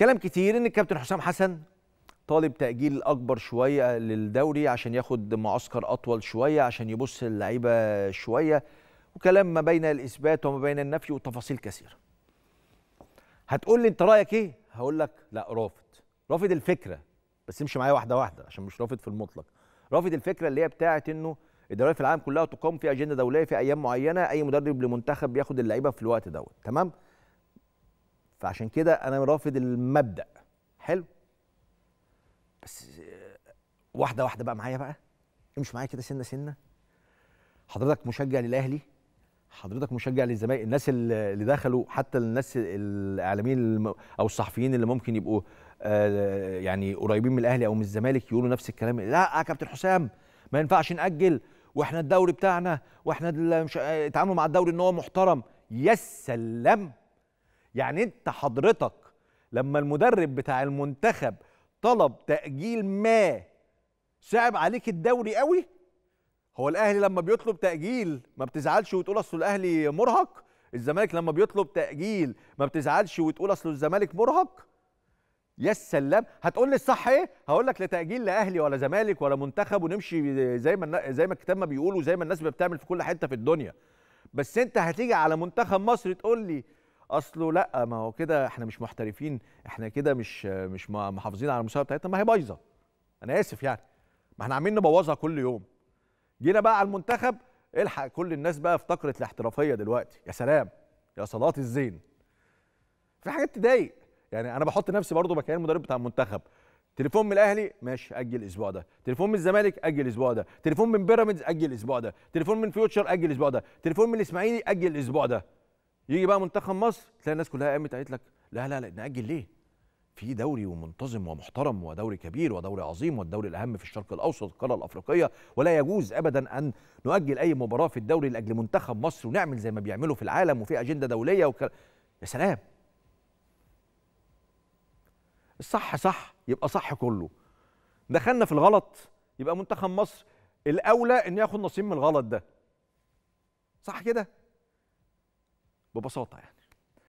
كلام كتير ان الكابتن حسام حسن طالب تاجيل اكبر شويه للدوري عشان ياخد معسكر اطول شويه عشان يبص اللعيبه شويه وكلام ما بين الاثبات وما بين النفي وتفاصيل كثيره هتقول لي انت رايك ايه هقول لك لا رافض رافض الفكره بس امشي معايا واحده واحده عشان مش رافض في المطلق رافض الفكره اللي هي بتاعه انه الدوريات في العالم كلها تقام في اجنده دوليه في ايام معينه اي مدرب لمنتخب بياخد اللعيبه في الوقت دوت تمام فعشان كده انا رافض المبدا حلو بس واحده واحده بقى معايا بقى امشي معايا كده سنه سنه حضرتك مشجع للاهلي حضرتك مشجع للزمالك الناس اللي دخلوا حتى الناس الاعلاميين او الصحفيين اللي ممكن يبقوا آه، يعني قريبين من الاهلي او من الزمالك يقولوا نفس الكلام لا يا كابتن حسام ما ينفعش ناجل واحنا الدوري بتاعنا واحنا مش آه، اتعاملوا مع الدوري ان هو محترم يا سلام يعني انت حضرتك لما المدرب بتاع المنتخب طلب تاجيل ما صعب عليك الدوري قوي هو الاهلي لما بيطلب تاجيل ما بتزعلش وتقول اصل الاهلي مرهق الزمالك لما بيطلب تاجيل ما بتزعلش وتقول اصل الزمالك مرهق يا سلام هتقول لي الصح ايه هقول لك لا تاجيل لا اهلي ولا زمالك ولا منتخب ونمشي زي ما زي ما الكتاب ما بيقول وزي ما الناس بتعمل في كل حته في الدنيا بس انت هتيجي على منتخب مصر تقول لي اصله لا ما هو كده احنا مش محترفين احنا كده مش مش محافظين على المستوى بتاعتنا ما هي بايظه انا اسف يعني ما احنا عاملين نبوظها كل يوم جينا بقى على المنتخب الحق كل الناس بقى في الاحترافيه دلوقتي يا سلام يا صلاه الزين في حاجات تضايق يعني انا بحط نفسي برضو مكان المدرب بتاع المنتخب تليفون من الاهلي ماشي اجل الاسبوع ده تليفون من الزمالك اجل الاسبوع ده تليفون من بيراميدز اجل الاسبوع ده تليفون من فيوتشر اجل الاسبوع ده تليفون من الاسماعيلي اجل الاسبوع ده يجي بقى منتخب مصر تلاقي الناس كلها قامت قالت لك لا لا لا ناجل ليه في دوري ومنتظم ومحترم ودوري كبير ودوري عظيم والدوري الاهم في الشرق الاوسط القاره الافريقيه ولا يجوز ابدا ان نؤجل اي مباراه في الدوري لاجل منتخب مصر ونعمل زي ما بيعملوا في العالم وفي اجنده دوليه وكلام يا سلام الصح صح يبقى صح كله دخلنا في الغلط يبقى منتخب مصر الاولى ان ياخد نصيب من الغلط ده صح كده Vou para soltar.